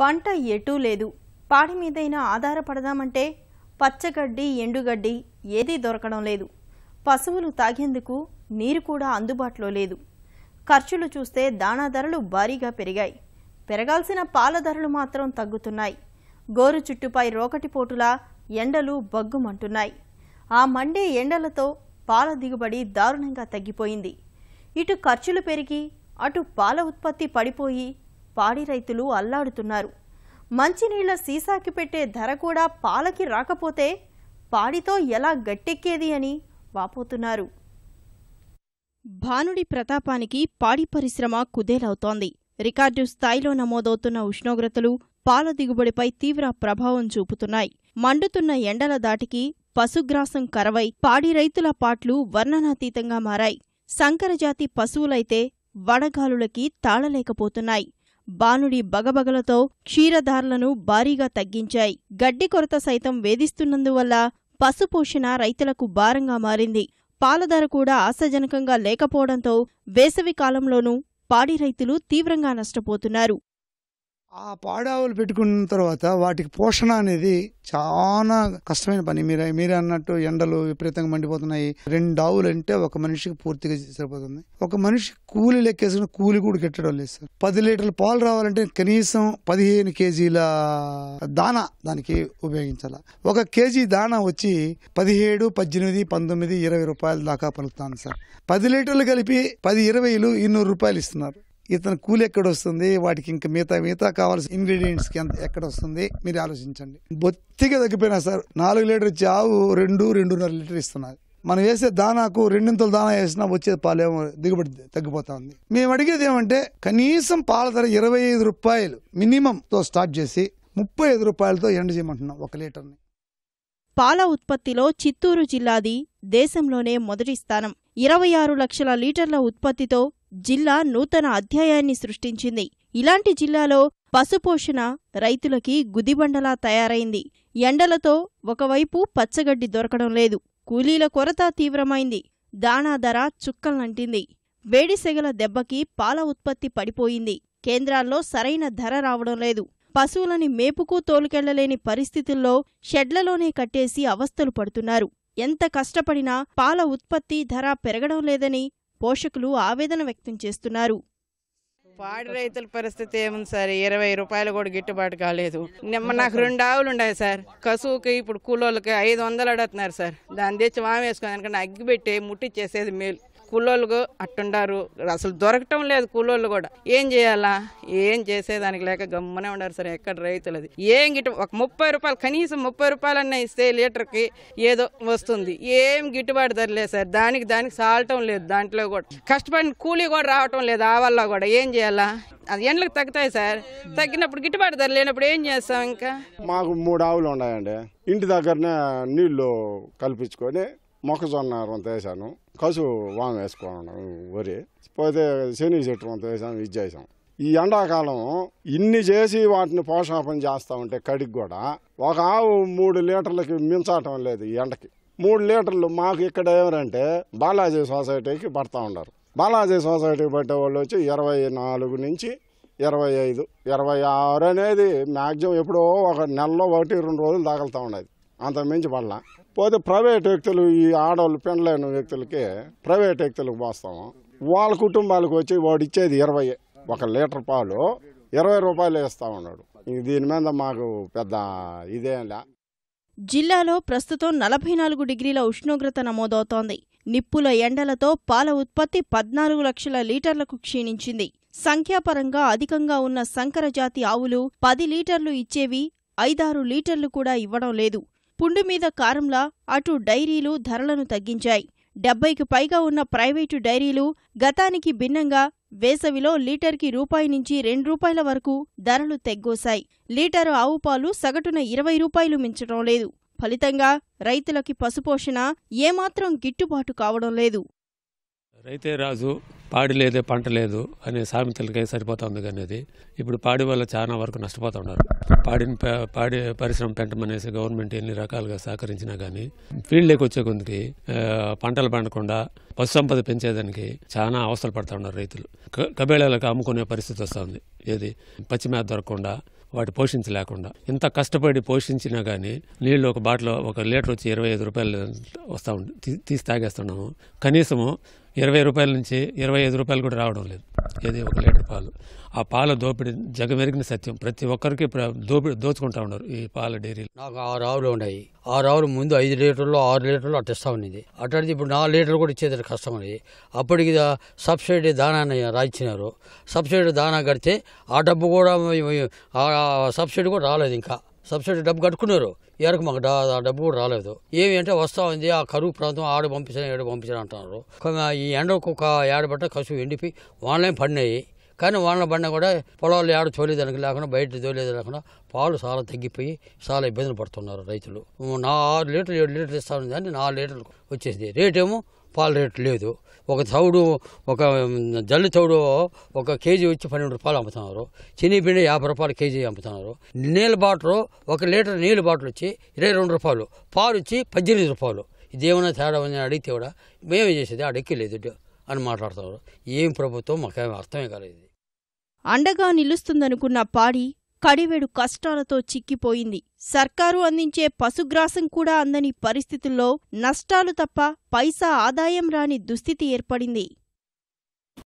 పంట ఎటూ లేదు పాడి మీదైనా ఆధారపడదామంటే పచ్చగడ్డి ఎండుగడ్డి ఏదీ దొరకడం లేదు పశువులు తాగేందుకు నీరు కూడా అందుబాటులో లేదు ఖర్చులు చూస్తే దాణా ధరలు భారీగా పెరిగాయి పెరగాల్సిన పాల ధరలు మాత్రం తగ్గుతున్నాయి గోరు చుట్టుపై రోకటిపోటులా ఎండలు బగ్గుమంటున్నాయి ఆ మండే ఎండలతో పాల దిగుబడి దారుణంగా తగ్గిపోయింది ఇటు ఖర్చులు పెరిగి అటు పాల ఉత్పత్తి పడిపోయి పాడి రైతులు అల్లాడుతున్నారు మంచినీళ్ల సీసాకి పెట్టే ధర కూడా పాలకి రాకపోతే పాడితో ఎలా గట్టెక్కేది అని వాపోతున్నారు భానుడి ప్రతాపానికి పాడి పరిశ్రమ కుదేలవుతోంది రికార్డు స్థాయిలో నమోదవుతున్న ఉష్ణోగ్రతలు పాల దిగుబడిపై తీవ్ర ప్రభావం చూపుతున్నాయి మండుతున్న ఎండల దాటికి పశుగ్రాసం కరవై పాడి రైతుల పాట్లు వర్ణనాతీతంగా మారాయి సంకరజాతి పశువులైతే వడగాలులకి తాళలేకపోతున్నాయి బానుడి బగబగలతో క్షీరధారలను భారీగా తగ్గించాయి గడ్డి కొరత సైతం వేధిస్తున్నందువల్ల పశుపోషణ రైతులకు భారంగా మారింది పాలధర కూడా ఆశాజనకంగా లేకపోవడంతో వేసవి కాలంలోనూ పాడి రైతులు తీవ్రంగా నష్టపోతున్నారు ఆ పాడావులు పెట్టుకున్న తర్వాత వాటికి పోషణ అనేది చాలా కష్టమైన పని మీరు మీరే అన్నట్టు ఎండలు విపరీతంగా మండిపోతున్నాయి రెండు ఆవులు అంటే ఒక మనిషికి పూర్తిగా సరిపోతుంది ఒక మనిషి కూలి లెక్కేసుకుని కూలి కూడా కెట్టడం లేదు సార్ పది లీటర్ల పాలు రావాలంటే కనీసం పదిహేను కేజీల దానా దానికి ఉపయోగించాలి ఒక కేజీ దానా వచ్చి పదిహేడు పద్దెనిమిది పంతొమ్మిది ఇరవై రూపాయల దాకా పలుకుతాను సార్ పది లీటర్లు కలిపి పది ఇరవైలు ఇన్నూరు రూపాయలు ఇస్తున్నారు ఇతను కూలి ఎక్కడ వస్తుంది వాటికి ఇంకా మిగతా మిగతా కావాల్సిన ఇంగ్రీడియంట్స్కి ఎంత ఎక్కడ వస్తుంది మీరు ఆలోచించండి బొత్తిగా తగ్గిపోయినా సార్ నాలుగు లీటర్ ఇచ్చే ఆవు రెండు రెండున్నర లీటర్ ఇస్తున్నారు మనం వేసే దానాకు రెండింతలు దానా వేసినా వచ్చే పాలేమో దిగుబడి తగ్గిపోతా ఉంది మేము అడిగేది ఏమంటే కనీసం పాల ధర ఇరవై ఐదు రూపాయలు మినిమంతో స్టార్ట్ చేసి ముప్పై ఐదు రూపాయలతో ఎండ చేయమంటున్నాం ఒక లీటర్ని పాల ఉత్పత్తిలో చిత్తూరు జిల్లాది దేశంలోనే మొదటి స్థానం ఇరవై ఆరు లక్షల లీటర్ల ఉత్పత్తితో జిల్లా నూతన అధ్యాయాన్ని సృష్టించింది ఇలాంటి జిల్లాలో పశుపోషణ రైతులకి గుదిబండలా తయారైంది ఎండలతో ఒకవైపు పచ్చగడ్డి దొరకడం లేదు కూలీల కొరత తీవ్రమైంది దాణా ధర చుక్కలంటింది వేడిసెగల దెబ్బకి పాల ఉత్పత్తి పడిపోయింది కేంద్రాల్లో సరైన ధర రావడం లేదు పశువులని మేపుకు తోలుకెళ్లలేని పరిస్థితుల్లో షెడ్లలోనే కట్టేసి అవస్థలు పడుతున్నారు ఎంత కష్టపడినా పాల ఉత్పత్తి ధర పెరగడం లేదని పోషకులు ఆవేదన వ్యక్తం చేస్తున్నారు పాడి రైతుల పరిస్థితి ఏముంది సార్ ఇరవై రూపాయలు కూడా గిట్టుబాటు కాలేదు నిమ్మ నాకు రెండు ఆవులు ఉన్నాయి సార్ కసువుకి ఇప్పుడు కూలోళ్ళకి ఐదు వందలు అడుగుతున్నారు సార్ దాని తెచ్చి వామేసుకుని అగ్గి పెట్టి చేసేది మేలు కూలోళ్ళు అట్టుండారు అసలు దొరకటం లేదు కూలోళ్ళు కూడా ఏం చేయాలా ఏం చేసేదానికి లేక గమ్మునే ఉండరు సరే ఎక్కడ రైతులది ఏం గిట్ ఒక ముప్పై రూపాయలు కనీసం ముప్పై రూపాయలన్నా ఇస్తే లీటర్కి ఏదో వస్తుంది ఏం గిట్టుబాటు ధర లేదు సార్ దానికి దానికి సాలటం లేదు దాంట్లో కూడా కష్టపడిన కూలీ కూడా రావటం లేదు ఆ వల్ల కూడా ఏం చేయాలా అది ఎండ్లకు తగ్గుతాయి సార్ తగ్గినప్పుడు గిట్టుబాటు ధర లేనప్పుడు ఏం చేస్తాం ఇంకా మాకు మూడు ఆవులు ఉన్నాయండి ఇంటి దగ్గరనే నీళ్లు కల్పించుకొని మొక్కజొన్న వేసాను కసు వాంగ వేసుకోవడం వరి పోతే శని చెట్టు అంత వేసాం ఇది చేసాం ఈ ఎండాకాలం ఇన్ని చేసి వాటిని పోషాపం చేస్తూ ఉంటే కడికి కూడా ఒక ఆవు మూడు లీటర్లకి మించటం లేదు ఎండకి మూడు లీటర్లు మాకు ఇక్కడ ఏమంటే బాలాజీ సొసైటీకి పడతా ఉన్నారు బాలాజీ సొసైటీకి పట్టే వాళ్ళు వచ్చి ఇరవై నాలుగు నుంచి ఇరవై ఐదు ఇరవై ఆరు అనేది మ్యాక్సిమం ఎప్పుడో ఒక నెలలో ఒకటి రెండు రోజులు తగులుతూ ఉండేది అంత మించి పడలా పోతే ప్రైవేట్ వ్యక్తులు ఈ ఆడవాళ్ళు పెండ్లైన వ్యక్తులకి ప్రైవేట్ వ్యక్తులకు పోస్తాము వాళ్ళ కుటుంబాలకు వచ్చి వాడు ఇచ్చేది ఇరవై ఒక లీటర్ పాలు ఇరవై రూపాయలు వేస్తా ఉన్నాడు దీని మీద మాకు పెద్ద ఇదేంలా జిల్లాలో ప్రస్తుతం నలభై నాలుగు డిగ్రీల ఉష్ణోగ్రత నమోదవుతోంది నిప్పుల ఎండలతో పాల ఉత్పత్తి పద్నాలుగు లక్షల లీటర్లకు క్షీణించింది సంఖ్యాపరంగా అధికంగా ఉన్న సంకరజాతి ఆవులు పది లీటర్లు ఇచ్చేవి ఐదారు లీటర్లు కూడా ఇవ్వడం లేదు పుండు మీద కారంలా అటు డైరీలు ధరలను తగ్గించాయి డెబ్బైకి పైగా ఉన్న ప్రైవేటు డైరీలు గతానికి భిన్నంగా వేసవిలో లీటర్కి రూపాయి నుంచి రెండు రూపాయల వరకు ధరలు తెగ్గోశాయి లీటరు ఆవు పాలు సగటున ఇరవై రూపాయలు మించడం లేదు ఫలితంగా రైతులకి పశుపోషణ ఏమాత్రం గిట్టుబాటు కావడం లేదు రైతే రాజు పాడి లేదే పంట లేదు అనే సామెతలకే సరిపోతుంది కానీ ఇప్పుడు పాడి వల్ల చాలా వరకు నష్టపోతున్నారు పాడిని పాడి పరిశ్రమ పెంటమనేసి గవర్నమెంట్ ఎన్ని రకాలుగా సహకరించినా కానీ ఫీల్డ్లోకి వచ్చే కొందికి పంటలు పండకుండా పశుసంపద పెంచేదానికి చాలా అవసరం పడుతూ ఉన్నారు రైతులు కబేళాలకు అమ్ముకునే పరిస్థితి వస్తుంది ఏది పచ్చి మేత దొరకకుండా వాటి పోషించలేకుండా ఇంత కష్టపడి పోషించినా కానీ నీళ్ళు ఒక బాటిలో ఒక లీటర్ వచ్చి ఇరవై ఐదు రూపాయలు వస్తూ ఉండి తీసి తాగేస్తున్నాము కనీసము ఇరవై రూపాయల నుంచి ఇరవై ఐదు రూపాయలు కూడా రావడం లేదు ఏది ఒక లీటర్ పాలు ఆ పాల దోపిడీ జగమెరిగిన సత్యం ప్రతి ఒక్కరికి దోపిడి దోచుకుంటా ఉన్నారు ఈ పాల డైరీలు నాకు ఆరు ఆవులు ఉన్నాయి ఆరు ఆవులు ముందు ఐదు లీటర్లు ఆరు లీటర్లు అట్ట ఇస్తా ఉన్నది అట్టది ఇప్పుడు నాలుగు లీటర్లు కూడా ఇచ్చేది కష్టం అనేది అప్పటికి సబ్సిడీ దానాన్ని రాయించినారు సబ్సిడీ దానా కడితే ఆ డబ్బు కూడా సబ్సిడీ కూడా రాలేదు ఇంకా సబ్సిడీ డబ్బు కట్టుకున్నారు ఎవరికి మాకు డబ్బు కూడా రాలేదు ఏమి అంటే వస్తా ఉంది ఆ కరువు ప్రాంతం ఆడ పంపించిన ఏడు పంపించిన అంటున్నారు ఈ ఎండకు ఒక ఏడబట్ట కసువు ఎండిపి ఆన్లైన్ పడినాయి కానీ వాళ్ళ బండ కూడా పొలాలు ఆడ చోలేదానికి లేకుండా బయట తోలేదు లేకుండా పాలు చాలా తగ్గిపోయి చాలా ఇబ్బందులు పడుతున్నారు రైతులు నా ఆరు లీటర్లు ఏడు లీటర్లు ఇస్తాను కానీ నాలుగు లీటర్లు వచ్చేసింది ఏమో పాల రేటు లేదు ఒక చౌడు ఒక జల్లి చౌడు ఒక కేజీ వచ్చి పన్నెండు రూపాయలు అమ్ముతున్నారు చినిపిండి యాభై రూపాయలు కేజీ అమ్ముతున్నారు నీళ్ళ బాటలు ఒక లీటర్ నీళ్ళ బాటిల్ వచ్చి ఇరవై రెండు రూపాయలు పాలు వచ్చి పద్దెనిమిది రూపాయలు ఇదేమైనా తేడా ఉందని అడిగితే కూడా మేమే చేసేది లేదు అని మాట్లాడుతున్నారు ఏం ప్రభుత్వం మాకేం అర్థమే కాలేదు అండగా నిలుస్తుందనుకున్న పాడి కడివేడు కష్టాలతో చిక్కిపోయింది సర్కారు అందించే పశుగ్రాసం కూడా అందని పరిస్థితుల్లో నష్టాలు తప్ప పైసా ఆదాయం రాని దుస్థితి ఏర్పడింది